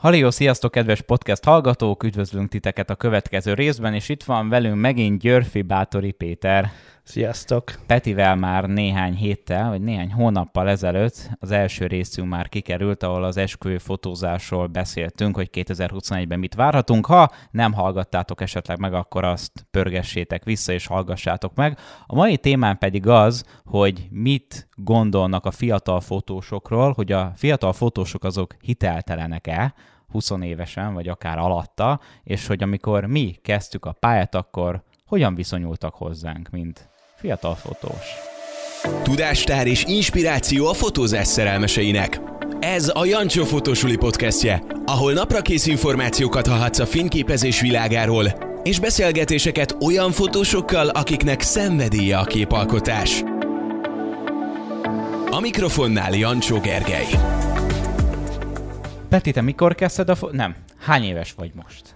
Halió, sziasztok, kedves podcast hallgatók! Üdvözlünk titeket a következő részben, és itt van velünk megint Györfi Bátori Péter. Sziasztok! Petivel már néhány héttel, vagy néhány hónappal ezelőtt az első részünk már kikerült, ahol az esküvő fotózásról beszéltünk, hogy 2021-ben mit várhatunk. Ha nem hallgattátok esetleg meg, akkor azt pörgessétek vissza és hallgassátok meg. A mai témán pedig az, hogy mit gondolnak a fiatal fotósokról, hogy a fiatal fotósok azok hiteltelenek-e, 20 évesen, vagy akár alatta, és hogy amikor mi kezdtük a pályát, akkor hogyan viszonyultak hozzánk, mint fiatal fotós. Tudástár és inspiráció a fotózás szerelmeseinek. Ez a Jancsó Fotósuli podcastje, ahol naprakész információkat hallhatsz a fényképezés világáról, és beszélgetéseket olyan fotósokkal, akiknek szenvedélye a képalkotás. A mikrofonnál Jancsó Gergely. Peti, te mikor kezdted a... Fo- nem. Hány éves vagy most?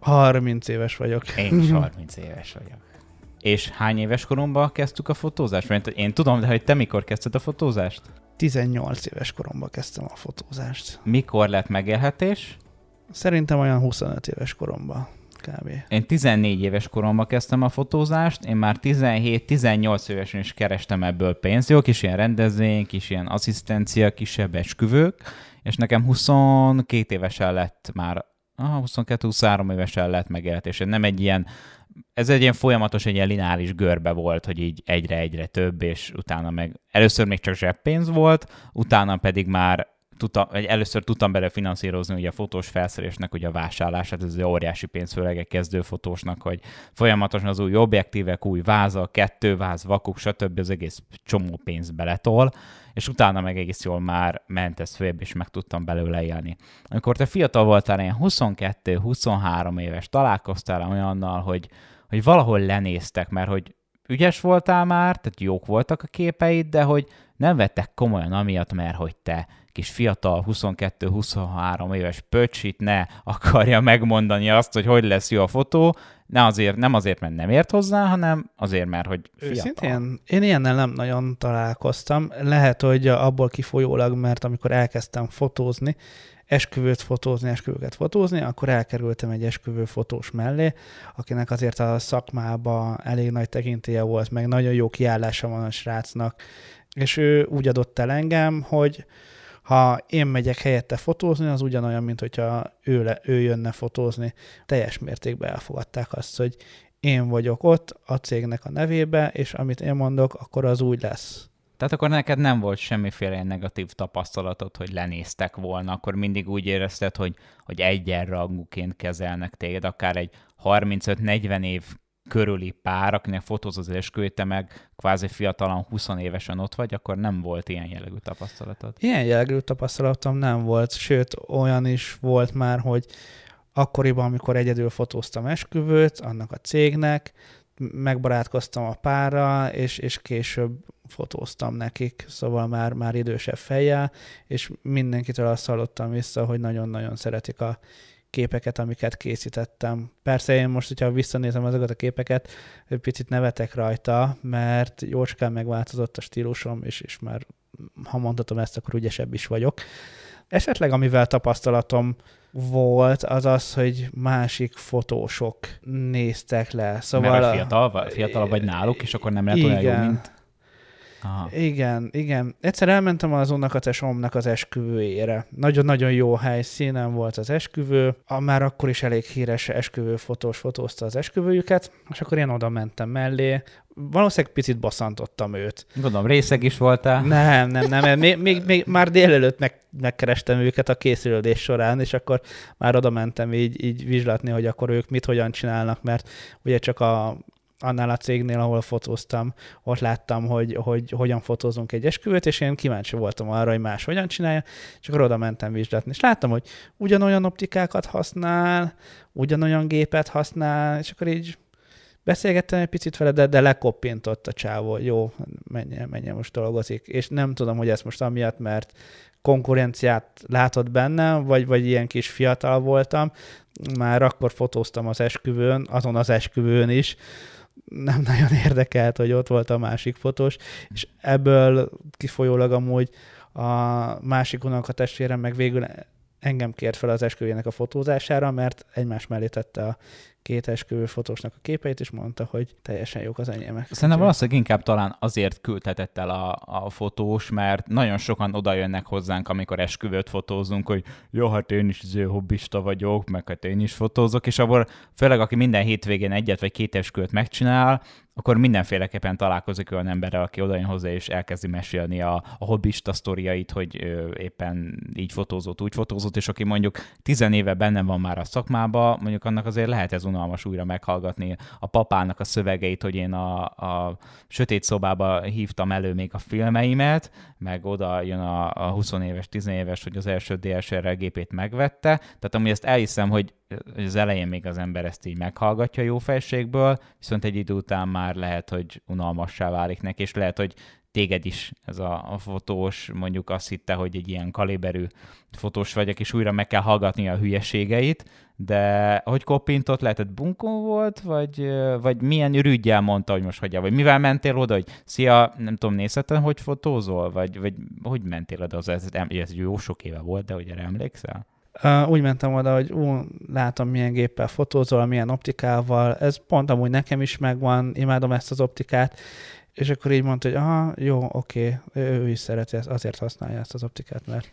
30 éves vagyok. Én is 30 éves vagyok. És hány éves koromban kezdtük a fotózást? Mert én tudom, de hogy te mikor kezdted a fotózást? 18 éves koromban kezdtem a fotózást. Mikor lett megélhetés? Szerintem olyan 25 éves koromban kb. Én 14 éves koromban kezdtem a fotózást, én már 17-18 évesen is kerestem ebből pénzt, jó, kis ilyen rendezvény, kis ilyen asszisztencia, kisebb esküvők, és nekem 22 évesen lett már, ah, 22-23 évesen lett megélhetés. Nem egy ilyen ez egy ilyen folyamatos, egy ilyen lineáris görbe volt, hogy így egyre-egyre több, és utána meg először még csak zseppénz volt, utána pedig már tudtam, először tudtam bele finanszírozni ugye a fotós felszerelésnek ugye a vásárlását, ez egy óriási pénz, főleg egy kezdő fotósnak, hogy folyamatosan az új objektívek, új váza, kettő váz, vakuk, stb. az egész csomó pénz beletol, és utána meg egész jól már ment ez főbb, és meg tudtam belőle élni. Amikor te fiatal voltál, ilyen 22-23 éves, találkoztál olyannal, hogy, hogy valahol lenéztek, mert hogy ügyes voltál már, tehát jók voltak a képeid, de hogy nem vettek komolyan amiatt, mert hogy te kis fiatal 22-23 éves pöcsit ne akarja megmondani azt, hogy hogy lesz jó a fotó, ne azért, nem azért, mert nem ért hozzá, hanem azért, mert hogy fiatal. Őszintén, én ilyennel nem nagyon találkoztam. Lehet, hogy abból kifolyólag, mert amikor elkezdtem fotózni, esküvőt fotózni, esküvőket fotózni, akkor elkerültem egy esküvő fotós mellé, akinek azért a szakmába elég nagy tekintélye volt, meg nagyon jó kiállása van a srácnak, és ő úgy adott el engem, hogy ha én megyek helyette fotózni, az ugyanolyan, mint hogyha ő, le, ő jönne fotózni. Teljes mértékben elfogadták azt, hogy én vagyok ott a cégnek a nevébe, és amit én mondok, akkor az úgy lesz. Tehát akkor neked nem volt semmiféle negatív tapasztalatod, hogy lenéztek volna, akkor mindig úgy érezted, hogy, hogy egyenrangúként kezelnek téged, akár egy 35-40 év körüli pár, akinek fotóz az esküvő, meg kvázi fiatalan 20 évesen ott vagy, akkor nem volt ilyen jellegű tapasztalatod. Ilyen jellegű tapasztalatom nem volt, sőt olyan is volt már, hogy akkoriban, amikor egyedül fotóztam esküvőt, annak a cégnek, megbarátkoztam a párral, és, és később fotóztam nekik, szóval már, már idősebb fejjel, és mindenkitől azt hallottam vissza, hogy nagyon-nagyon szeretik a képeket, amiket készítettem. Persze én most, hogyha visszanézem azokat a képeket, egy picit nevetek rajta, mert jócskán megváltozott a stílusom, és, és már ha mondhatom ezt, akkor ügyesebb is vagyok. Esetleg amivel tapasztalatom volt, az az, hogy másik fotósok néztek le. Szóval Mert a fiatal, fiatalabb vagy náluk, és akkor nem lehet igen, olyan jó, mint Aha. Igen, igen. Egyszer elmentem az unokatesomnak az esküvőjére. Nagyon-nagyon jó helyszínen volt az esküvő, a már akkor is elég híres esküvőfotós fotózta az esküvőjüket, és akkor én oda mentem mellé, valószínűleg picit baszantottam őt. Gondolom, részeg is voltál. Nem, nem, nem. Még, még, még már délelőtt meg, megkerestem őket a készülődés során, és akkor már oda mentem így, így vizslatni, hogy akkor ők mit, hogyan csinálnak, mert ugye csak a annál a cégnél, ahol fotóztam, ott láttam, hogy, hogy hogyan fotózunk egy esküvőt, és én kíváncsi voltam arra, hogy más hogyan csinálja, és akkor oda mentem vizsgálni, És láttam, hogy ugyanolyan optikákat használ, ugyanolyan gépet használ, és akkor így beszélgettem egy picit vele, de, de lekoppintott a csávó, jó, menjen, menjen most dolgozik. És nem tudom, hogy ezt most amiatt, mert konkurenciát látott bennem, vagy, vagy ilyen kis fiatal voltam, már akkor fotóztam az esküvőn, azon az esküvőn is, nem nagyon érdekelt, hogy ott volt a másik fotós, és ebből kifolyólag amúgy a másik testvérem meg végül engem kért fel az esküvének a fotózására, mert egymás mellé tette a két esküvő fotósnak a képeit, és mondta, hogy teljesen jók az enyémek. Szerintem valószínűleg inkább talán azért küldhetett el a, a fotós, mert nagyon sokan oda jönnek hozzánk, amikor esküvőt fotózunk, hogy jó, hát én is ző izé hobbista vagyok, meg hát én is fotózok, és abból főleg, aki minden hétvégén egyet vagy két esküvőt megcsinál, akkor mindenféleképpen találkozik olyan emberrel, aki jön hozzá és elkezdi mesélni a, a hobbista sztoriait, hogy ö, éppen így fotózott, úgy fotózott, és aki mondjuk tizen éve benne van már a szakmába, mondjuk annak azért lehet ez unalmas újra meghallgatni a papának a szövegeit, hogy én a, a sötét szobába hívtam elő még a filmeimet, meg oda jön a, a 20 éves, 10 éves, hogy az első dsr rel gépét megvette, tehát amúgy ezt elhiszem, hogy az elején még az ember ezt így meghallgatja jó felségből, viszont egy idő után már lehet, hogy unalmassá válik neki, és lehet, hogy téged is ez a, a fotós mondjuk azt hitte, hogy egy ilyen kaliberű fotós vagyok, és újra meg kell hallgatni a hülyeségeit, de hogy koppintott, lehetett bunkó volt, vagy, vagy milyen rügyjel mondta, hogy most hagyja, vagy mivel mentél oda, hogy szia, nem tudom, nézhetem, hogy fotózol, vagy, vagy hogy mentél oda, ez, ez jó sok éve volt, de hogy erre emlékszel? úgy mentem oda, hogy ú, látom, milyen géppel fotózol, milyen optikával, ez pont amúgy nekem is megvan, imádom ezt az optikát, és akkor így mondta, hogy aha, jó, oké, ő is szereti, ezt, azért használja ezt az optikát, mert,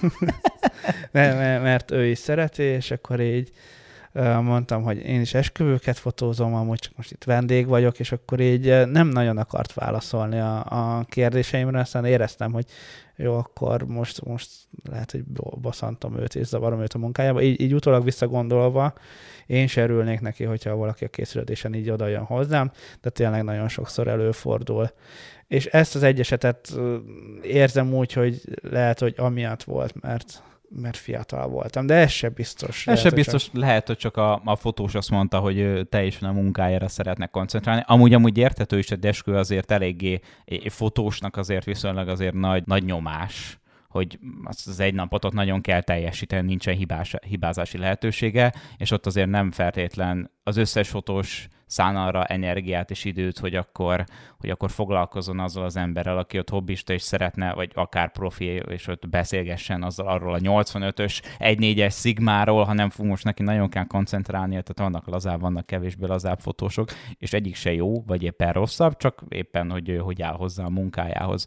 mert, mert ő is szereti, és akkor így mondtam, hogy én is esküvőket fotózom, amúgy csak most itt vendég vagyok, és akkor így nem nagyon akart válaszolni a, a kérdéseimre, aztán éreztem, hogy jó, akkor most, most lehet, hogy baszantom őt és zavarom őt a munkájába. Így, így utólag visszagondolva, én se örülnék neki, hogyha valaki a készülődésen így oda jön hozzám, de tényleg nagyon sokszor előfordul. És ezt az egy érzem úgy, hogy lehet, hogy amiatt volt, mert mert fiatal voltam, de ez se biztos. Ez se biztos, csak... lehet, hogy csak a, a fotós azt mondta, hogy teljesen a munkájára szeretnek koncentrálni. Amúgy amúgy érthető is, a deskő azért eléggé fotósnak azért viszonylag azért nagy, nagy nyomás hogy azt az egy napot ott nagyon kell teljesíteni, nincsen hibás, hibázási lehetősége, és ott azért nem feltétlen az összes fotós szán arra energiát és időt, hogy akkor, hogy akkor foglalkozon azzal az emberrel, aki ott hobbista és szeretne, vagy akár profi, és ott beszélgessen azzal arról a 85-ös, 1-4-es szigmáról, hanem fú, most neki nagyon kell koncentrálnia, tehát vannak lazább, vannak kevésbé lazább fotósok, és egyik se jó, vagy éppen rosszabb, csak éppen, hogy hogy áll hozzá a munkájához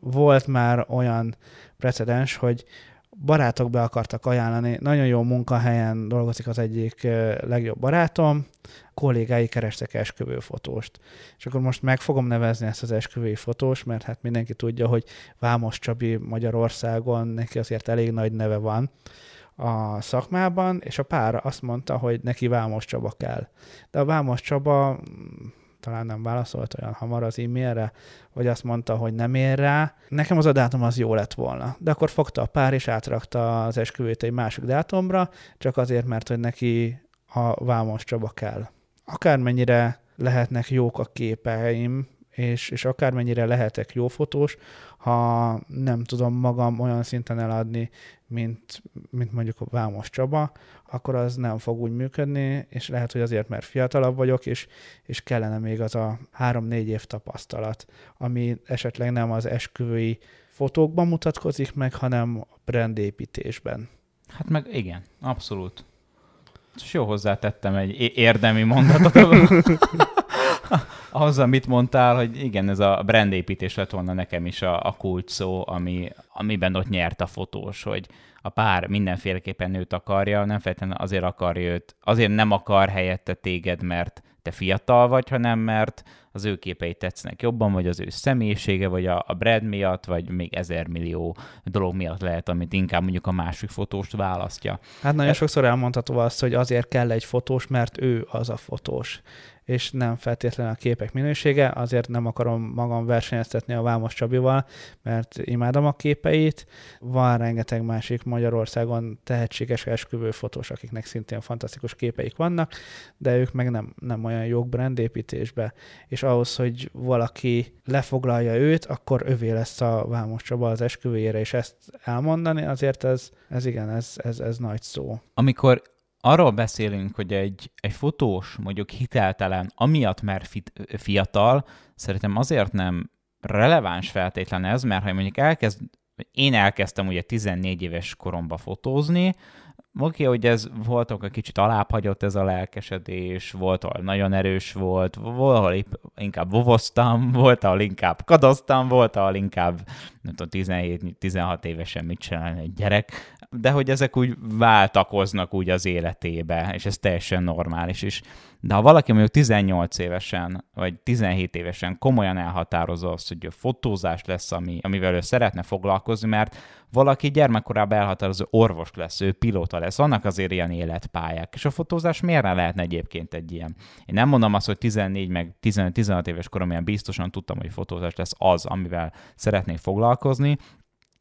volt már olyan precedens, hogy barátok be akartak ajánlani, nagyon jó munkahelyen dolgozik az egyik legjobb barátom, kollégái kerestek fotóst. És akkor most meg fogom nevezni ezt az esküvői fotós, mert hát mindenki tudja, hogy Vámos Csabi Magyarországon, neki azért elég nagy neve van a szakmában, és a pár azt mondta, hogy neki Vámos Csaba kell. De a Vámos Csaba talán nem válaszolt olyan hamar az e-mailre, vagy azt mondta, hogy nem ér rá. Nekem az a dátum az jó lett volna. De akkor fogta a pár és átrakta az esküvőt egy másik dátumra, csak azért, mert hogy neki a Vámos Csaba kell. Akármennyire lehetnek jók a képeim, és, és akármennyire lehetek jó fotós, ha nem tudom magam olyan szinten eladni, mint, mint mondjuk a Vámos Csaba, akkor az nem fog úgy működni, és lehet, hogy azért, mert fiatalabb vagyok, és, és kellene még az a három-négy év tapasztalat, ami esetleg nem az esküvői fotókban mutatkozik meg, hanem a brandépítésben. Hát meg igen, abszolút. És jó hozzátettem egy érdemi mondatot. az, amit mondtál, hogy igen, ez a brandépítés lett volna nekem is a, a kulcs szó, ami, amiben ott nyert a fotós, hogy a pár mindenféleképpen őt akarja, nem feltétlenül azért akarja őt, azért nem akar helyette téged, mert te fiatal vagy, hanem mert az ő képei tetsznek jobban, vagy az ő személyisége, vagy a, a brand miatt, vagy még ezer millió dolog miatt lehet, amit inkább mondjuk a másik fotóst választja. Hát nagyon Ez... sokszor elmondható azt, hogy azért kell egy fotós, mert ő az a fotós és nem feltétlenül a képek minősége, azért nem akarom magam versenyeztetni a Vámos Csabival, mert imádom a képeit. Van rengeteg másik Magyarországon tehetséges fotós, akiknek szintén fantasztikus képeik vannak, de ők meg nem, nem olyan jók brandépítésbe, és ahhoz, hogy valaki lefoglalja őt, akkor övé lesz a Vámos Csaba az esküvőjére, és ezt elmondani, azért ez, ez igen, ez, ez, ez nagy szó. Amikor arról beszélünk, hogy egy, egy fotós mondjuk hiteltelen, amiatt már fit, fiatal, szerintem azért nem releváns feltétlen ez, mert ha mondjuk elkezd, én elkezdtem ugye 14 éves koromba fotózni, oké, hogy ez volt, ahol kicsit alábbhagyott ez a lelkesedés, volt, ahol nagyon erős volt, valahol inkább vovoztam, volt, ahol inkább kadoztam, volt, ahol inkább, nem tudom, 17-16 évesen mit csinálni egy gyerek, de hogy ezek úgy váltakoznak úgy az életébe, és ez teljesen normális is. De ha valaki mondjuk 18 évesen, vagy 17 évesen komolyan elhatározza azt, hogy a fotózás lesz, ami, amivel ő szeretne foglalkozni, mert valaki gyermekkorában elhatározó orvos lesz, ő pilóta lesz, vannak azért ilyen életpályák, és a fotózás miért ne lehetne egyébként egy ilyen? Én nem mondom azt, hogy 14 meg 15-16 éves koromban biztosan tudtam, hogy fotózás lesz az, amivel szeretnék foglalkozni,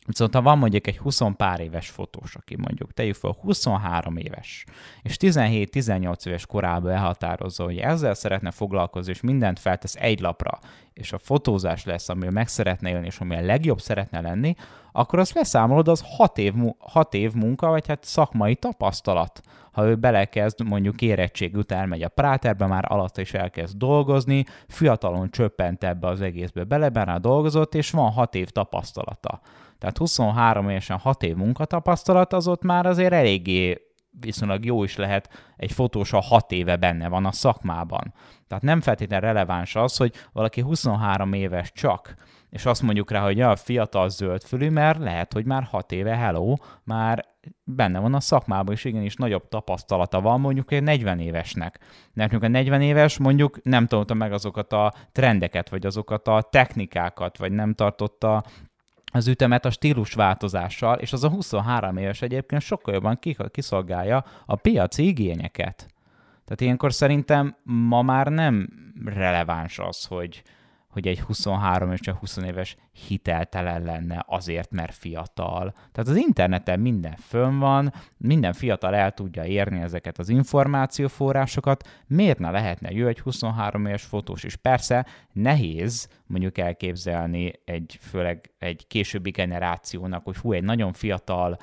Viszont szóval, ha van mondjuk egy 20 pár éves fotós, aki mondjuk tegyük fel 23 éves, és 17-18 éves korában elhatározza, hogy ezzel szeretne foglalkozni, és mindent feltesz egy lapra, és a fotózás lesz, amivel meg szeretne élni, és ami a legjobb szeretne lenni, akkor azt leszámolod, az 6 év, 6 év munka, vagy hát szakmai tapasztalat, ha ő belekezd, mondjuk érettség után megy a práterbe, már alatt is elkezd dolgozni, fiatalon csöppent ebbe az egészbe bele, már dolgozott, és van 6 év tapasztalata. Tehát 23 évesen 6 év munkatapasztalat, az ott már azért eléggé viszonylag jó is lehet, egy fotós a 6 éve benne van a szakmában. Tehát nem feltétlenül releváns az, hogy valaki 23 éves csak, és azt mondjuk rá, hogy a ja, fiatal zöldfülű, mert lehet, hogy már hat éve hello, már benne van a szakmában, és igenis nagyobb tapasztalata van mondjuk egy 40 évesnek. Nekünk a 40 éves mondjuk nem tanulta meg azokat a trendeket, vagy azokat a technikákat, vagy nem tartotta az ütemet a változással, és az a 23 éves egyébként sokkal jobban kiszolgálja a piaci igényeket. Tehát ilyenkor szerintem ma már nem releváns az, hogy, hogy egy 23 és csak 20 éves hiteltelen lenne azért, mert fiatal. Tehát az interneten minden fönn van, minden fiatal el tudja érni ezeket az információforrásokat, miért ne lehetne jó egy 23 éves fotós is? Persze nehéz mondjuk elképzelni egy, főleg egy későbbi generációnak, hogy hú, egy nagyon fiatal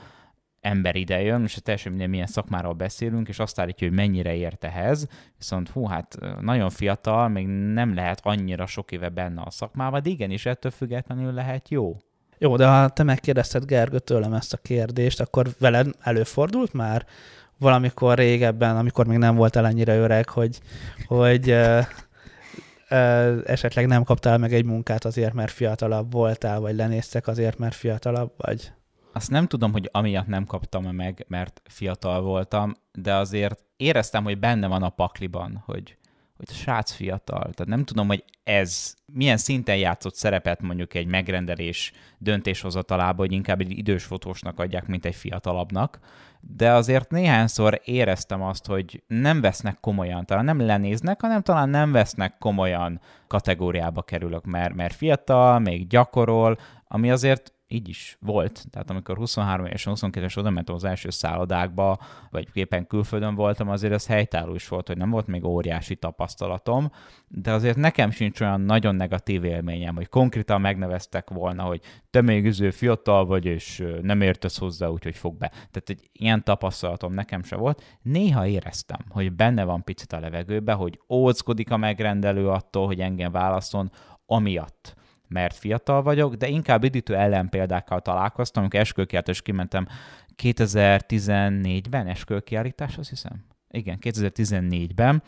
ember idejön, és teljesen minden milyen szakmáról beszélünk, és azt állítja, hogy mennyire ért ehhez, viszont hú, hát nagyon fiatal, még nem lehet annyira sok éve benne a szakmában, de igenis ettől függetlenül lehet jó. Jó, de ha te megkérdezted Gergő tőlem ezt a kérdést, akkor veled előfordult már valamikor régebben, amikor még nem voltál ennyire öreg, hogy, hogy ö, ö, esetleg nem kaptál meg egy munkát azért, mert fiatalabb voltál, vagy lenéztek azért, mert fiatalabb vagy? azt nem tudom, hogy amiatt nem kaptam meg, mert fiatal voltam, de azért éreztem, hogy benne van a pakliban, hogy, hogy a srác fiatal. Tehát nem tudom, hogy ez milyen szinten játszott szerepet mondjuk egy megrendelés döntéshozatalában, hogy inkább egy idős fotósnak adják, mint egy fiatalabbnak, de azért néhányszor éreztem azt, hogy nem vesznek komolyan, talán nem lenéznek, hanem talán nem vesznek komolyan kategóriába kerülök, mert, mert fiatal, még gyakorol, ami azért így is volt. Tehát amikor 23 és 22 es oda mentem az első szállodákba, vagy éppen külföldön voltam, azért az helytálló is volt, hogy nem volt még óriási tapasztalatom, de azért nekem sincs olyan nagyon negatív élményem, hogy konkrétan megneveztek volna, hogy te még üző fiatal vagy, és nem értesz hozzá, úgyhogy fog be. Tehát egy ilyen tapasztalatom nekem se volt. Néha éreztem, hogy benne van picit a levegőbe, hogy óckodik a megrendelő attól, hogy engem válaszol, amiatt, mert fiatal vagyok, de inkább üdítő ellenpéldákkal találkoztam, amikor eskőkiáltás kimentem 2014-ben, eskőkiállítás, azt hiszem. Igen, 2014-ben,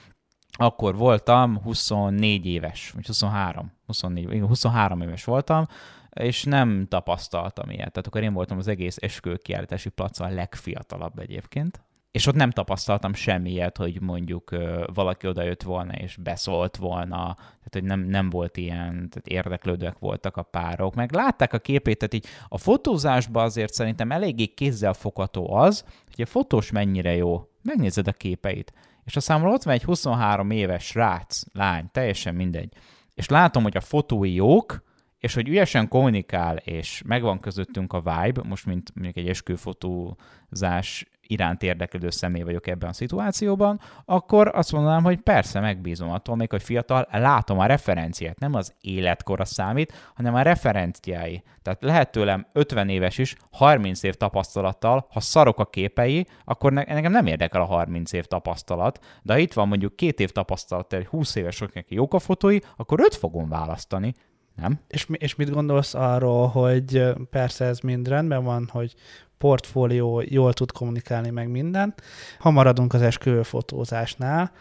akkor voltam 24 éves, vagy 23, 24, igen, 23 éves voltam, és nem tapasztaltam ilyet. Tehát akkor én voltam az egész eskőkiállítási placon a legfiatalabb egyébként, és ott nem tapasztaltam semmiet, hogy mondjuk valaki oda jött volna és beszólt volna, tehát hogy nem, nem volt ilyen, tehát érdeklődőek voltak a párok, meg látták a képét, tehát így a fotózásban azért szerintem eléggé kézzelfogható az, hogy a fotós mennyire jó, megnézed a képeit, és a számomra ott van egy 23 éves rác, lány, teljesen mindegy, és látom, hogy a fotói jók, és hogy ügyesen kommunikál, és megvan közöttünk a vibe, most mint mondjuk egy esküfotózás iránt érdeklődő személy vagyok ebben a szituációban, akkor azt mondanám, hogy persze megbízom attól, még hogy fiatal, látom a referenciát, nem az életkora számít, hanem a referenciái. Tehát lehet tőlem 50 éves is, 30 év tapasztalattal, ha szarok a képei, akkor ne, nekem nem érdekel a 30 év tapasztalat, de ha itt van mondjuk két év tapasztalat, egy 20 éves, akinek jók a fotói, akkor öt fogom választani, nem? És, és mit gondolsz arról, hogy persze ez mind rendben van, hogy portfólió jól tud kommunikálni meg minden. Ha maradunk az esküvőfotózásnál,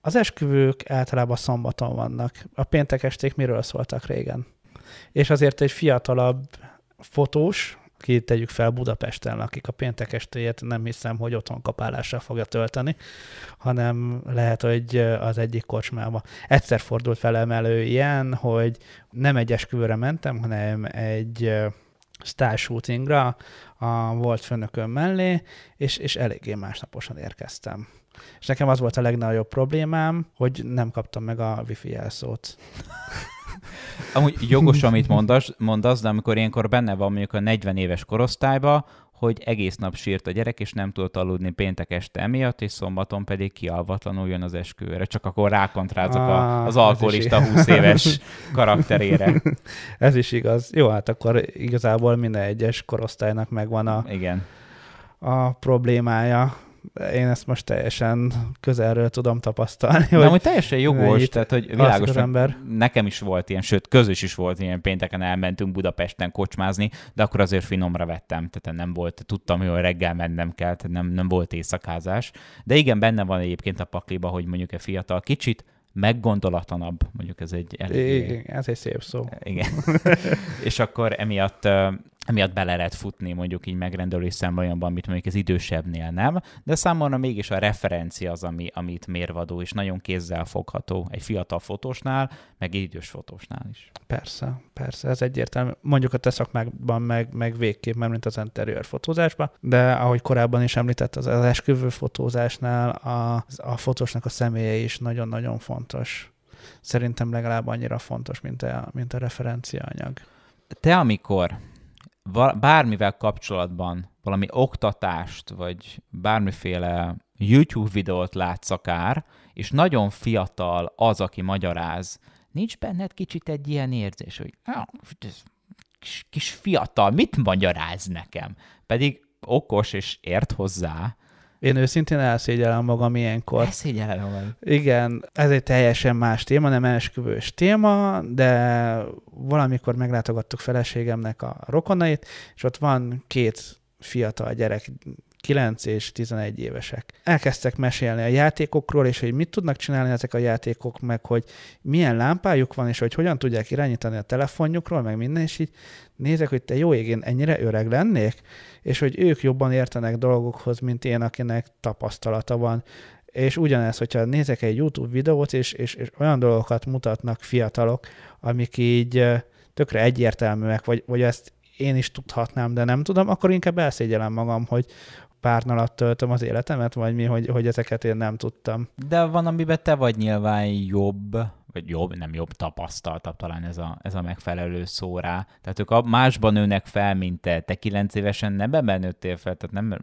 az esküvők általában szombaton vannak. A péntek esték miről szóltak régen? És azért egy fiatalabb fotós, ki tegyük fel Budapesten akik a péntek estéjét, nem hiszem, hogy otthon kapálással fogja tölteni, hanem lehet, hogy az egyik kocsmába. Egyszer fordult velem elő ilyen, hogy nem egy esküvőre mentem, hanem egy sztárshootingra a volt főnököm mellé, és, és eléggé másnaposan érkeztem. És nekem az volt a legnagyobb problémám, hogy nem kaptam meg a wifi jelszót. Amúgy jogos, amit mondasz, mondasz, de amikor ilyenkor benne van mondjuk a 40 éves korosztályba, hogy egész nap sírt a gyerek, és nem tudott aludni péntek este emiatt, és szombaton pedig kialvatlanul jön az esküvőre. Csak akkor rákontrázok ah, a, az alkoholista 20 éves karakterére. Ez is igaz. Jó, hát akkor igazából minden egyes korosztálynak megvan a, Igen. a problémája én ezt most teljesen közelről tudom tapasztalni. De hogy, teljesen jogos, tehát hogy világos, az ember. nekem is volt ilyen, sőt, közös is volt ilyen, pénteken elmentünk Budapesten kocsmázni, de akkor azért finomra vettem, tehát nem volt, tudtam, hogy reggel mennem kell, tehát nem, nem volt éjszakázás. De igen, benne van egyébként a pakliba, hogy mondjuk egy fiatal kicsit meggondolatlanabb, mondjuk ez egy elég... Igen, ez egy szép szó. Igen. és akkor emiatt emiatt bele lehet futni mondjuk így megrendelői szempontjából, amit mondjuk az idősebbnél nem, de számomra mégis a referencia az, ami, amit mérvadó, és nagyon kézzel fogható egy fiatal fotósnál, meg egy idős fotósnál is. Persze, persze, ez egyértelmű. Mondjuk a te szakmákban meg, meg végképp, mert mint az interiőr fotózásban, de ahogy korábban is említett, az, az esküvő fotózásnál a, a fotósnak a személye is nagyon-nagyon fontos. Szerintem legalább annyira fontos, mint a, mint a referencia anyag. Te amikor bármivel kapcsolatban valami oktatást, vagy bármiféle YouTube videót látsz akár, és nagyon fiatal az, aki magyaráz, nincs benned kicsit egy ilyen érzés, hogy kis, kis fiatal, mit magyaráz nekem? Pedig okos és ért hozzá, én őszintén elszégyellem magam ilyenkor. Elszégyellem magam. Igen, ez egy teljesen más téma, nem esküvős téma, de valamikor meglátogattuk feleségemnek a rokonait, és ott van két fiatal gyerek, 9 és 11 évesek. Elkezdtek mesélni a játékokról, és hogy mit tudnak csinálni ezek a játékok, meg hogy milyen lámpájuk van, és hogy hogyan tudják irányítani a telefonjukról, meg minden, és így nézek, hogy te jó ég, én ennyire öreg lennék, és hogy ők jobban értenek dolgokhoz, mint én, akinek tapasztalata van. És ugyanez, hogyha nézek egy YouTube videót, és, és, és olyan dolgokat mutatnak fiatalok, amik így tökre egyértelműek, vagy, vagy ezt én is tudhatnám, de nem tudom, akkor inkább elszégyelem magam, hogy, pár alatt töltöm az életemet, vagy mi, hogy, hogy ezeket én nem tudtam. De van, amiben te vagy nyilván jobb, vagy jobb, nem jobb, tapasztaltabb talán ez a, ez a megfelelő szó rá. Tehát ők másban nőnek fel, mint te. Te kilenc évesen nem nőttél fel, tehát nem,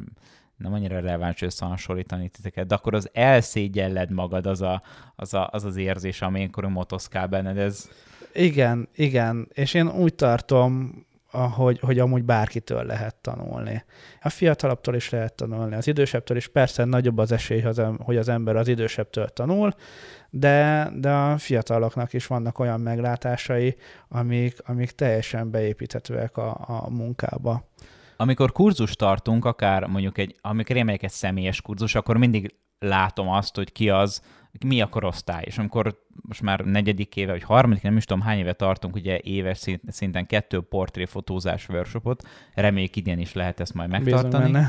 nem annyira releváns összehasonlítani titeket, de akkor az elszégyelled magad az a, az, a, az, az érzés, amikor motoszkál benned. Ez... Igen, igen, és én úgy tartom hogy, hogy amúgy bárkitől lehet tanulni. A fiatalabbtól is lehet tanulni, az idősebbtől is. Persze nagyobb az esély, hogy az ember az idősebbtől tanul, de, de a fiataloknak is vannak olyan meglátásai, amik, amik teljesen beépíthetőek a, a munkába. Amikor kurzus tartunk, akár mondjuk egy, amikor én egy személyes kurzus, akkor mindig látom azt, hogy ki az, mi a korosztály. És amikor most már negyedik éve, vagy harmadik, nem is tudom hány éve tartunk, ugye éves szinten kettő portréfotózás workshopot, reméljük idén is lehet ezt majd megtartani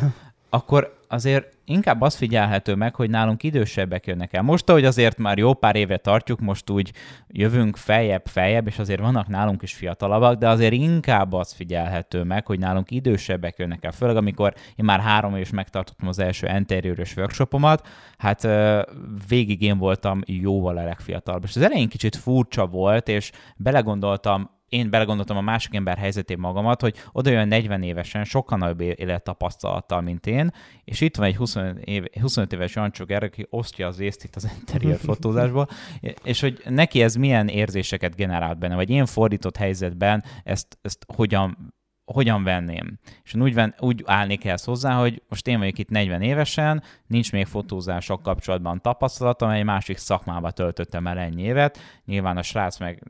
akkor azért inkább az figyelhető meg, hogy nálunk idősebbek jönnek el. Most, ahogy azért már jó pár éve tartjuk, most úgy jövünk feljebb, feljebb, és azért vannak nálunk is fiatalabbak, de azért inkább az figyelhető meg, hogy nálunk idősebbek jönnek el. Főleg, amikor én már három és megtartottam az első enteriőrös workshopomat, hát végig én voltam jóval a legfiatalabb. És az elején kicsit furcsa volt, és belegondoltam, én belegondoltam a másik ember helyzetén magamat, hogy oda jön 40 évesen, sokkal nagyobb élettapasztalattal, mint én, és itt van egy 25, év, 25 éves Jancsó Gergely, aki osztja az észt itt az interjér fotózásból, és hogy neki ez milyen érzéseket generált benne, vagy én fordított helyzetben ezt, ezt hogyan hogyan venném. És úgy, ven, úgy állnék kell hozzá, hogy most én vagyok itt 40 évesen, nincs még fotózások kapcsolatban tapasztalatom, egy másik szakmába töltöttem el ennyi évet, nyilván a srác meg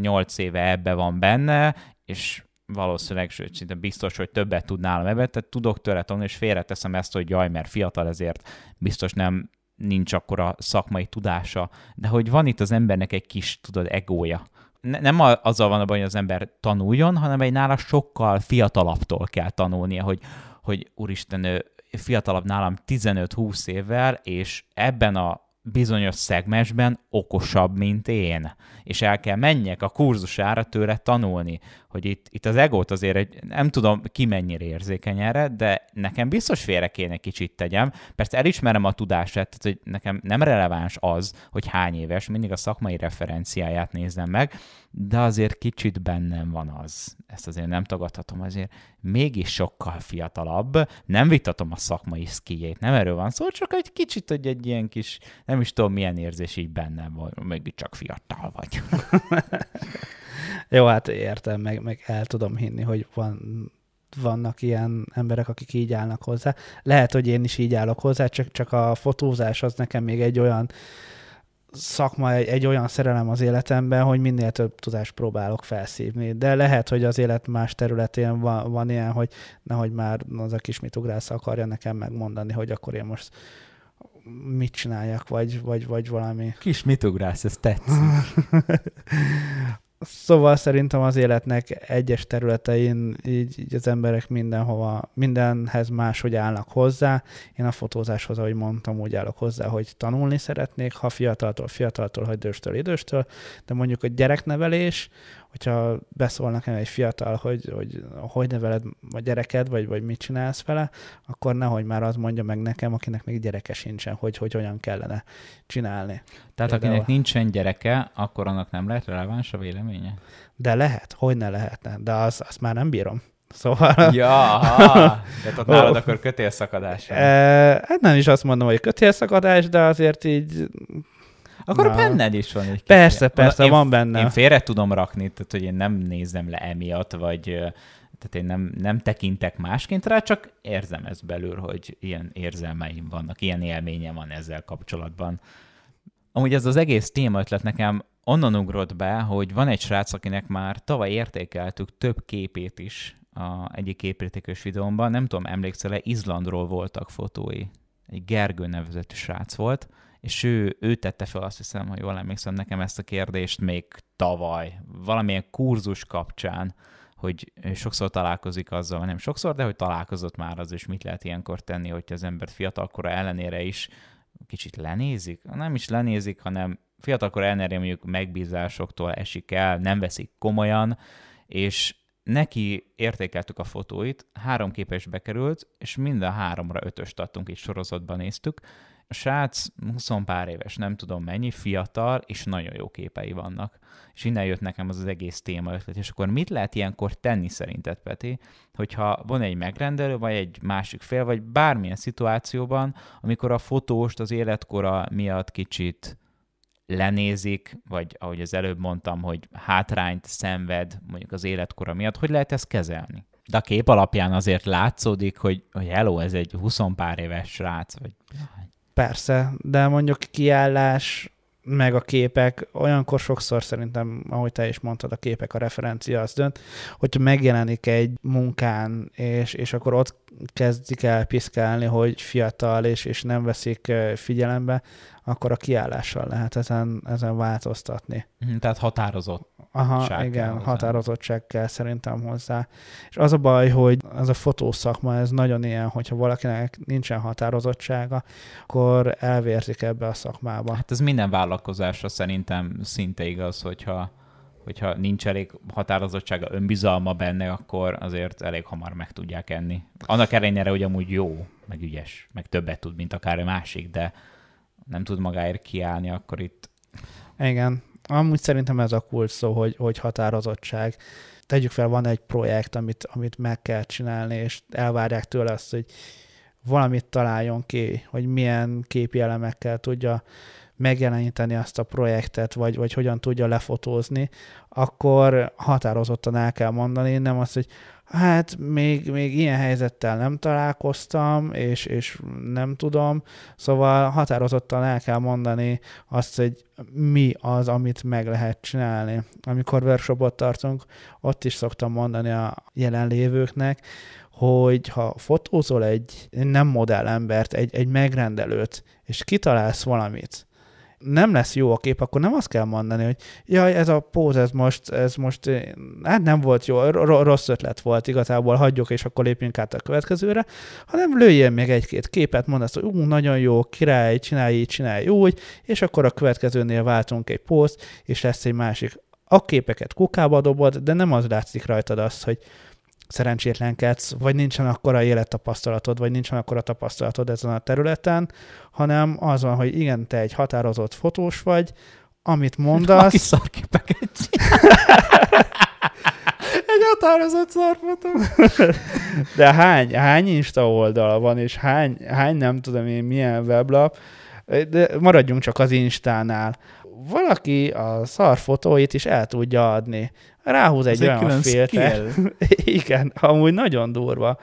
8 éve ebbe van benne, és valószínűleg, sőt, szinte biztos, hogy többet tud nálam tehát tudok tőle tanulni, és félreteszem ezt, hogy jaj, mert fiatal, ezért biztos nem nincs akkora szakmai tudása, de hogy van itt az embernek egy kis, tudod, egója, ne, nem azzal van a baj, hogy az ember tanuljon, hanem egy nála sokkal fiatalabbtól kell tanulnia, hogy, hogy úristen, ő fiatalabb nálam 15-20 évvel, és ebben a bizonyos szegmensben okosabb, mint én, és el kell menjek a kurzusára tőle tanulni, hogy itt, itt az egót azért, egy, nem tudom ki mennyire érzékeny erre, de nekem biztos félre kéne kicsit tegyem. Persze elismerem a tudását, tehát hogy nekem nem releváns az, hogy hány éves, mindig a szakmai referenciáját nézem meg, de azért kicsit bennem van az. Ezt azért nem tagadhatom, azért mégis sokkal fiatalabb. Nem vitatom a szakmai szkijét, nem erről van szó, csak egy kicsit, hogy egy ilyen kis, nem is tudom milyen érzés így bennem van, mégis csak fiatal vagy. Jó, hát értem, meg, meg el tudom hinni, hogy van, vannak ilyen emberek, akik így állnak hozzá. Lehet, hogy én is így állok hozzá, csak, csak a fotózás az nekem még egy olyan szakma, egy, egy olyan szerelem az életemben, hogy minél több tudást próbálok felszívni. De lehet, hogy az élet más területén van, van ilyen, hogy nehogy már az a kis mitugrász akarja nekem megmondani, hogy akkor én most mit csináljak, vagy, vagy, vagy valami. Kis mitugrász, ez tetszik. Szóval szerintem az életnek egyes területein így, így az emberek mindenhova, mindenhez máshogy állnak hozzá. Én a fotózáshoz, ahogy mondtam, úgy állok hozzá, hogy tanulni szeretnék, ha fiataltól, fiataltól, ha időstől, időstől, de mondjuk a gyereknevelés hogyha beszólnak egy fiatal, hogy, hogy hogy neveled a gyereked, vagy, vagy mit csinálsz vele, akkor nehogy már az mondja meg nekem, akinek még gyereke sincsen, hogy, hogy hogyan kellene csinálni. Tehát Például. akinek nincsen gyereke, akkor annak nem lehet releváns a véleménye? De lehet, hogy ne lehetne, de az azt már nem bírom. Szóval... Ja, de ott nálad oh. akkor kötélszakadás. E, hát nem is azt mondom, hogy kötélszakadás, de azért így akkor Na. benned is van egy Persze, kis. persze, én, van benne. Én félre tudom rakni, tehát hogy én nem nézem le emiatt, vagy tehát én nem, nem tekintek másként rá, csak érzem ezt belül, hogy ilyen érzelmeim vannak, ilyen élményem van ezzel kapcsolatban. Amúgy ez az egész ötlet nekem onnan ugrott be, hogy van egy srác, akinek már tavaly értékeltük több képét is a egyik képértékős videómban, nem tudom, emlékszel-e, Izlandról voltak fotói. Egy Gergő nevezetű srác volt, és ő, ő tette fel azt hiszem, hogy jól emlékszem nekem ezt a kérdést még tavaly, valamilyen kurzus kapcsán, hogy sokszor találkozik azzal, nem sokszor, de hogy találkozott már az, és mit lehet ilyenkor tenni, hogyha az embert fiatalkora ellenére is kicsit lenézik? Nem is lenézik, hanem fiatalkora ellenére mondjuk megbízásoktól esik el, nem veszik komolyan, és neki értékeltük a fotóit, három képes bekerült, és mind a háromra ötöst adtunk, így sorozatban néztük, a srác 20 pár éves, nem tudom mennyi, fiatal, és nagyon jó képei vannak. És innen jött nekem az, az egész téma ötlet. És akkor mit lehet ilyenkor tenni szerinted, Peti, hogyha van egy megrendelő, vagy egy másik fél, vagy bármilyen szituációban, amikor a fotóst az életkora miatt kicsit lenézik, vagy ahogy az előbb mondtam, hogy hátrányt szenved mondjuk az életkora miatt, hogy lehet ezt kezelni? De a kép alapján azért látszódik, hogy, hogy hello, ez egy 20 pár éves srác, vagy Persze, de mondjuk kiállás, meg a képek, olyankor sokszor szerintem, ahogy te is mondtad, a képek a referencia az dönt, hogyha megjelenik egy munkán, és, és akkor ott kezdik el piszkálni, hogy fiatal, és, és nem veszik figyelembe, akkor a kiállással lehet ezen, ezen változtatni. Mhm, tehát határozott Aha, igen, hozzá. határozottság kell szerintem hozzá. És az a baj, hogy az a fotószakma, ez nagyon ilyen, hogyha valakinek nincsen határozottsága, akkor elvérzik ebbe a szakmába. Hát ez minden vállalkozásra szerintem szinte igaz, hogyha hogyha nincs elég határozottsága, önbizalma benne, akkor azért elég hamar meg tudják enni. Annak ellenére, hogy amúgy jó, meg ügyes, meg többet tud, mint akár a másik, de nem tud magáért kiállni, akkor itt... Igen, Amúgy szerintem ez a kulcs szó, hogy, hogy határozottság. Tegyük fel, van egy projekt, amit, amit meg kell csinálni, és elvárják tőle azt, hogy valamit találjon ki, hogy milyen képi elemekkel tudja megjeleníteni azt a projektet, vagy, vagy hogyan tudja lefotózni, akkor határozottan el kell mondani, nem azt, hogy hát még, még ilyen helyzettel nem találkoztam, és, és nem tudom, szóval határozottan el kell mondani azt, hogy mi az, amit meg lehet csinálni. Amikor workshopot tartunk, ott is szoktam mondani a jelenlévőknek, hogy ha fotózol egy nem modellembert, egy, egy megrendelőt, és kitalálsz valamit, nem lesz jó a kép, akkor nem azt kell mondani, hogy jaj, ez a póz, ez most, ez most eh, hát nem volt jó, rossz ötlet volt igazából, hagyjuk, és akkor lépjünk át a következőre, hanem lőjél még egy-két képet, mondd azt, hogy ú, nagyon jó, király, csinálj így, csinálj úgy, és akkor a következőnél váltunk egy pózt, és lesz egy másik. A képeket kukába dobod, de nem az látszik rajtad az, hogy szerencsétlenkedsz, vagy nincsen akkora élettapasztalatod, vagy nincsen akkora tapasztalatod ezen a területen, hanem az van, hogy igen, te egy határozott fotós vagy, amit mondasz... Aki szarképeket Egy határozott szarfotó. De hány, hány Insta oldal van, és hány, hány nem tudom én milyen weblap, de maradjunk csak az Instánál, valaki a szar fotóit is el tudja adni. Ráhúz egy Ez olyan egy filter. Igen, amúgy nagyon durva.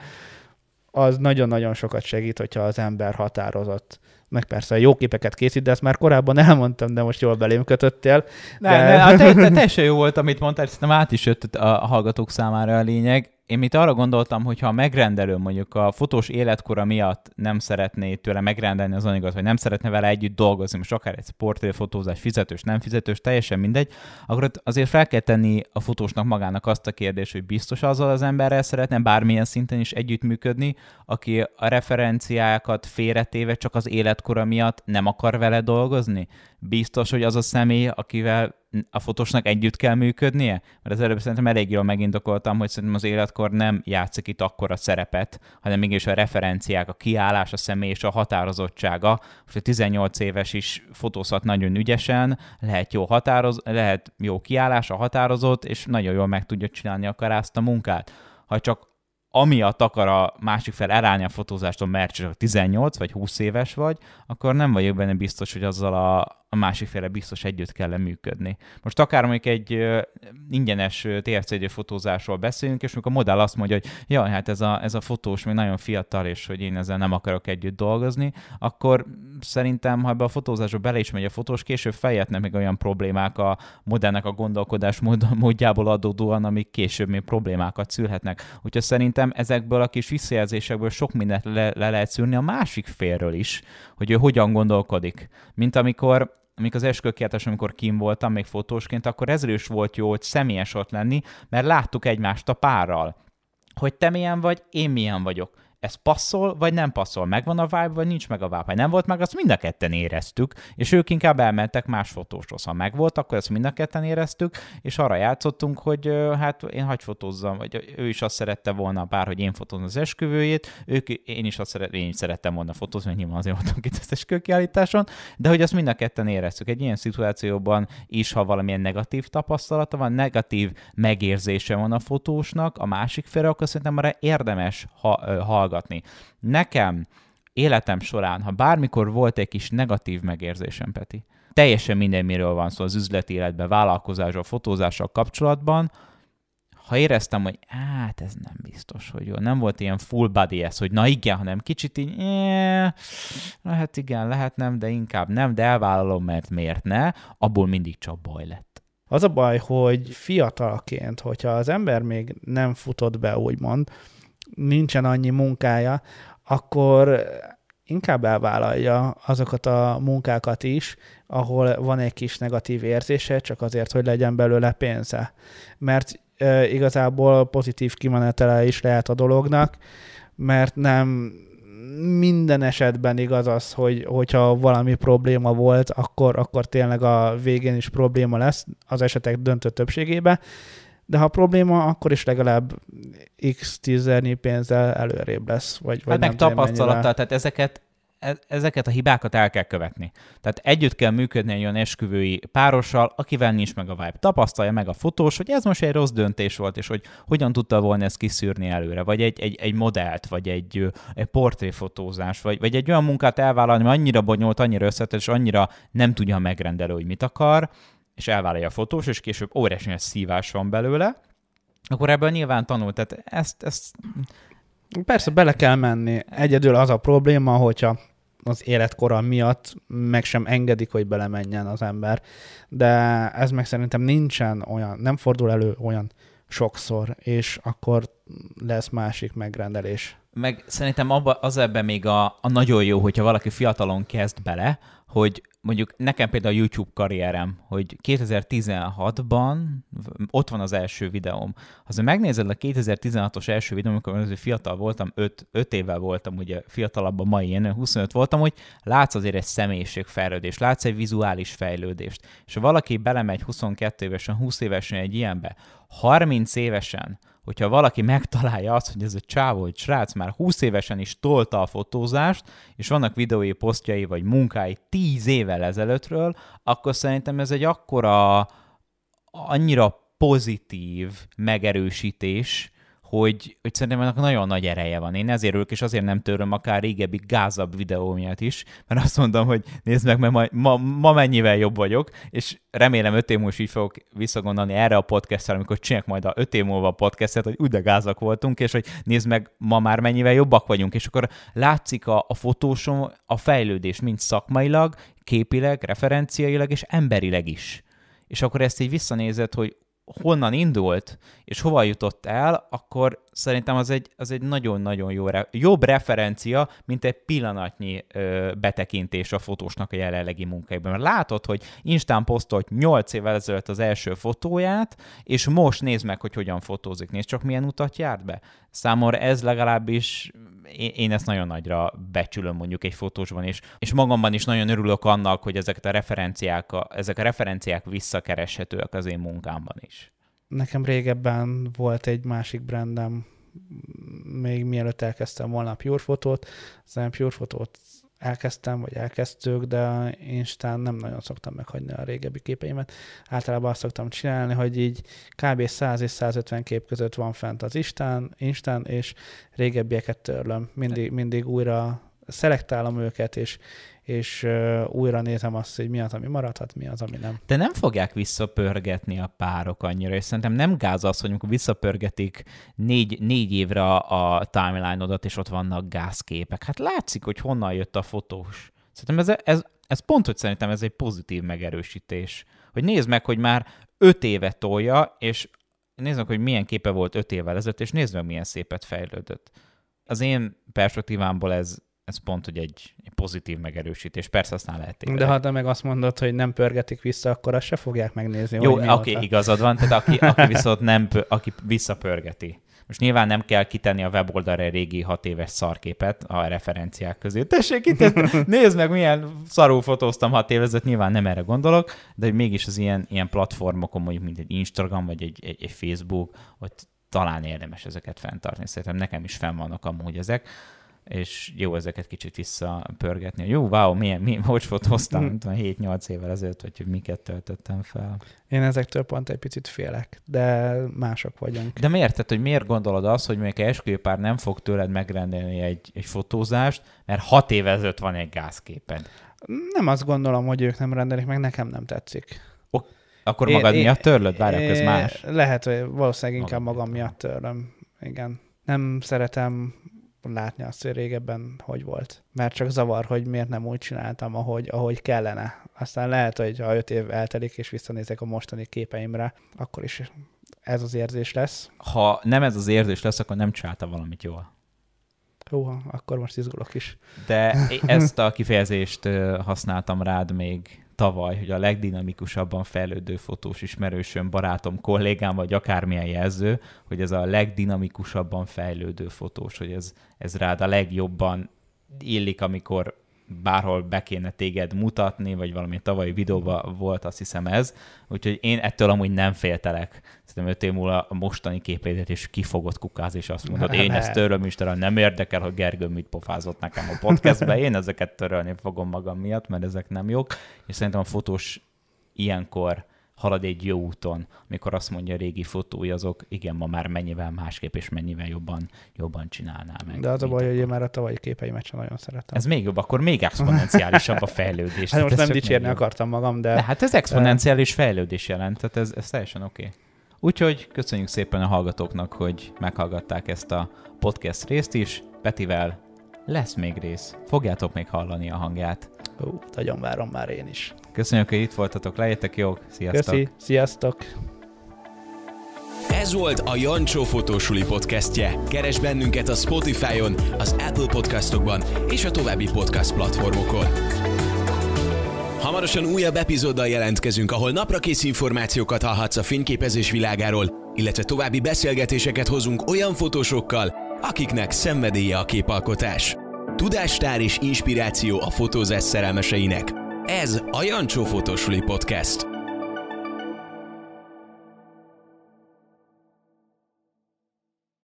Az nagyon-nagyon sokat segít, hogyha az ember határozott meg persze jó képeket készít, de ezt már korábban elmondtam, de most jól belém kötöttél. Ne, de... ne, a hát te, te, teljesen jó volt, amit mondtál, szerintem át is jött a hallgatók számára a lényeg én itt arra gondoltam, hogy ha a megrendelő mondjuk a fotós életkora miatt nem szeretné tőle megrendelni az anyagot, vagy nem szeretne vele együtt dolgozni, most akár egy portréfotózás, fizetős, nem fizetős, teljesen mindegy, akkor azért fel kell tenni a fotósnak magának azt a kérdést, hogy biztos azzal az emberrel szeretne bármilyen szinten is együttműködni, aki a referenciákat félretéve csak az életkora miatt nem akar vele dolgozni biztos, hogy az a személy, akivel a fotósnak együtt kell működnie? Mert az előbb szerintem elég jól megindokoltam, hogy szerintem az életkor nem játszik itt akkora szerepet, hanem mégis a referenciák, a kiállás, a személy és a határozottsága. Most a 18 éves is fotózhat nagyon ügyesen, lehet jó, határoz, lehet jó kiállás, a határozott, és nagyon jól meg tudja csinálni akar ezt a munkát. Ha csak amiatt akar a másik fel elállni a fotózástól, mert csak 18 vagy 20 éves vagy, akkor nem vagyok benne biztos, hogy azzal a, a másik félre biztos együtt kell működni. Most akár mondjuk egy ingyenes TFCD fotózásról beszélünk, és amikor a modell azt mondja, hogy ja, hát ez a, ez a fotós még nagyon fiatal, és hogy én ezzel nem akarok együtt dolgozni, akkor szerintem, ha ebbe a fotózásba bele is megy a fotós, később feljetne még olyan problémák a modellnek a gondolkodás módjából adódóan, amik később még problémákat szülhetnek. Úgyhogy szerintem ezekből a kis visszajelzésekből sok mindent le, le lehet szűrni a másik félről is, hogy ő hogyan gondolkodik. Mint amikor amik az első amikor kim voltam még fotósként, akkor ezért is volt jó, hogy személyes ott lenni, mert láttuk egymást a párral. Hogy te milyen vagy, én milyen vagyok ez passzol, vagy nem passzol, megvan a vibe, vagy nincs meg a vibe. Ha nem volt meg, azt mind a ketten éreztük, és ők inkább elmentek más fotóshoz. Ha meg volt, akkor ezt mind a ketten éreztük, és arra játszottunk, hogy hát én hagy fotózzam, vagy ő is azt szerette volna, bár hogy én fotózom az esküvőjét, ők, én is azt szeret, én is szerettem volna fotózni, mert nyilván azért voltam itt az esküvőkiállításon, de hogy azt mind a ketten éreztük. Egy ilyen szituációban is, ha valamilyen negatív tapasztalata van, negatív megérzése van a fotósnak, a másik félre, akkor szerintem erre érdemes ha, hallgatni hallgatni. Nekem életem során, ha bármikor volt egy kis negatív megérzésem, Peti, teljesen minden, miről van szó az üzleti életben, vállalkozással, fotózással kapcsolatban, ha éreztem, hogy hát ez nem biztos, hogy jó, nem volt ilyen full body ez, hogy na igen, hanem kicsit így, lehet hát igen, lehet nem, de inkább nem, de elvállalom, mert miért ne, abból mindig csak baj lett. Az a baj, hogy fiatalként, hogyha az ember még nem futott be, úgymond, nincsen annyi munkája, akkor inkább elvállalja azokat a munkákat is, ahol van egy kis negatív érzése, csak azért, hogy legyen belőle pénze. Mert e, igazából pozitív kimenetele is lehet a dolognak, mert nem minden esetben igaz az, hogy, hogyha valami probléma volt, akkor, akkor tényleg a végén is probléma lesz az esetek döntő többségében, de ha probléma, akkor is legalább x tízernyi pénzzel előrébb lesz. Vagy, hát meg tapasztalattal, tehát ezeket, e, ezeket a hibákat el kell követni. Tehát együtt kell működni egy olyan esküvői párossal, akivel nincs meg a vibe. Tapasztalja meg a fotós, hogy ez most egy rossz döntés volt, és hogy hogyan tudta volna ezt kiszűrni előre, vagy egy, egy, egy modellt, vagy egy, egy portréfotózás, vagy, vagy egy olyan munkát elvállalni, ami annyira bonyolult, annyira összetett, és annyira nem tudja a megrendelő, hogy mit akar, és elvállalja a fotós, és később óriási szívás van belőle, akkor ebből nyilván tanul. Tehát ezt, ezt... Persze, bele kell menni. Egyedül az a probléma, hogyha az életkora miatt meg sem engedik, hogy belemenjen az ember. De ez meg szerintem nincsen olyan, nem fordul elő olyan sokszor, és akkor lesz másik megrendelés meg szerintem abba, az ebben még a, a nagyon jó, hogyha valaki fiatalon kezd bele, hogy mondjuk nekem például a YouTube karrierem, hogy 2016-ban ott van az első videóm. Ha megnézed a 2016-os első videóm, amikor az fiatal voltam, 5, 5 évvel voltam, ugye fiatalabb a mai én, 25 voltam, hogy látsz azért egy személyiségfejlődést, látsz egy vizuális fejlődést. És ha valaki belemegy 22 évesen, 20 évesen egy ilyenbe, 30 évesen, hogyha valaki megtalálja azt, hogy ez a csávó, egy srác már 20 évesen is tolta a fotózást, és vannak videói posztjai vagy munkái 10 évvel ezelőttről, akkor szerintem ez egy akkora, annyira pozitív megerősítés, hogy, hogy szerintem ennek nagyon nagy ereje van. Én ezért örülök, és azért nem töröm akár régebbi gázabb videó miatt is, mert azt mondom, hogy nézd meg, mert ma, ma, ma mennyivel jobb vagyok, és remélem öt év múlva így fogok visszagondolni erre a podcastra, amikor csinálok majd a öt év múlva a podcastet, hogy úgy de gázak voltunk, és hogy nézd meg, ma már mennyivel jobbak vagyunk, és akkor látszik a, a fotósom a fejlődés, mint szakmailag, képileg, referenciailag és emberileg is és akkor ezt így visszanézed, hogy honnan indult, és hova jutott el, akkor szerintem az egy, az egy nagyon-nagyon jó, jobb referencia, mint egy pillanatnyi ö, betekintés a fotósnak a jelenlegi munkájában, Mert látod, hogy Instán posztolt 8 évvel ezelőtt az első fotóját, és most nézd meg, hogy hogyan fotózik. Nézd csak, milyen utat járt be. Számomra ez legalábbis, én, ezt nagyon nagyra becsülöm mondjuk egy fotósban, és, és magamban is nagyon örülök annak, hogy ezek a referenciák, a, ezek a referenciák visszakereshetőek az én munkámban is nekem régebben volt egy másik brandem, még mielőtt elkezdtem volna a Pure Photo-t elkezdtem, vagy elkezdtük, de Instán nem nagyon szoktam meghagyni a régebbi képeimet. Általában azt szoktam csinálni, hogy így kb. 100 és 150 kép között van fent az Instán, Instán és régebbieket törlöm. Mindig, mindig újra szelektálom őket, és, és újra nézem azt, hogy mi az, ami maradhat, mi az, ami nem. De nem fogják visszapörgetni a párok annyira, és szerintem nem gáz az, hogy amikor visszapörgetik négy, négy évre a timeline-odat, és ott vannak gázképek. Hát látszik, hogy honnan jött a fotós. Szerintem ez, ez, ez pont, hogy szerintem ez egy pozitív megerősítés. Hogy nézd meg, hogy már öt éve tolja, és nézd meg, hogy milyen képe volt öt évvel ezelőtt, és nézd meg, milyen szépet fejlődött. Az én perspektívámból ez, ez pont hogy egy pozitív megerősítés. Persze aztán lehet tévedek. De ha te meg azt mondod, hogy nem pörgetik vissza, akkor azt se fogják megnézni. Jó, oké, okay, igazad van, tehát aki, aki viszont nem, aki visszapörgeti. Most nyilván nem kell kitenni a weboldalra régi hat éves szarképet a referenciák közé. Tessék, itt nézd meg, milyen szarú fotóztam hat évezet, nyilván nem erre gondolok, de hogy mégis az ilyen, ilyen platformokon, mondjuk mint egy Instagram vagy egy, egy, egy Facebook, hogy talán érdemes ezeket fenntartni. Szerintem nekem is fenn vannak amúgy ezek és jó ezeket kicsit visszapörgetni, hogy jó, wow, milyen, milyen hogy fotóztam, 7-8 mhm. évvel ezelőtt, vagy miket töltöttem fel. Én ezektől pont egy picit félek, de mások vagyunk. De miért? Tehát, hogy miért gondolod azt, hogy még esküvőpár nem fog tőled megrendelni egy, egy fotózást, mert 6 év ezelőtt van egy gázképen. Nem azt gondolom, hogy ők nem rendelik, meg nekem nem tetszik. Oh, akkor magad é, miatt törlöd? Várjak, ez más. Lehet, hogy valószínűleg inkább magam, magam miatt törlöm. Igen. Nem szeretem látni azt, hogy régebben hogy volt. Mert csak zavar, hogy miért nem úgy csináltam, ahogy, ahogy kellene. Aztán lehet, hogy ha öt év eltelik, és visszanézek a mostani képeimre, akkor is ez az érzés lesz. Ha nem ez az érzés lesz, akkor nem csinálta valamit jól. Húha, akkor most izgulok is. De ezt a kifejezést használtam rád még tavaly, hogy a legdinamikusabban fejlődő fotós ismerősöm, barátom, kollégám, vagy akármilyen jelző, hogy ez a legdinamikusabban fejlődő fotós, hogy ez, ez rád a legjobban illik, amikor bárhol be kéne téged mutatni, vagy valami tavalyi videóban volt, azt hiszem ez. Úgyhogy én ettől amúgy nem féltelek. Szerintem öt év múlva a mostani képlédet is kifogott kukáz, és azt mondod, én ezt töröm is talán Nem érdekel, hogy Gergő mit pofázott nekem a podcastbe. Én ezeket törölni fogom magam miatt, mert ezek nem jók. És szerintem a fotós ilyenkor halad egy jó úton, amikor azt mondja a régi fotói azok, igen, ma már mennyivel másképp és mennyivel jobban, jobban csinálná meg. De az a baj, hogy én már a tavalyi képeimet sem nagyon szeretem. Ez még jobb, akkor még exponenciálisabb a fejlődés. hát most nem dicsérni akartam magam, de... de... hát ez exponenciális fejlődés jelent, tehát ez, ez teljesen oké. Okay. Úgyhogy köszönjük szépen a hallgatóknak, hogy meghallgatták ezt a podcast részt is. Petivel lesz még rész. Fogjátok még hallani a hangját. Ó, nagyon várom már én is. Köszönjük, hogy itt voltatok, legyetek jók, sziasztok! Köszi, sziasztok! Ez volt a Jancsó Fotósuli podcastje. Keres bennünket a Spotify-on, az Apple podcastokban és a további podcast platformokon. Hamarosan újabb epizóddal jelentkezünk, ahol naprakész információkat hallhatsz a fényképezés világáról, illetve további beszélgetéseket hozunk olyan fotósokkal, akiknek szenvedélye a képalkotás. Tudástár és inspiráció a fotózás szerelmeseinek – ez a Jancsó Fotosuli Podcast.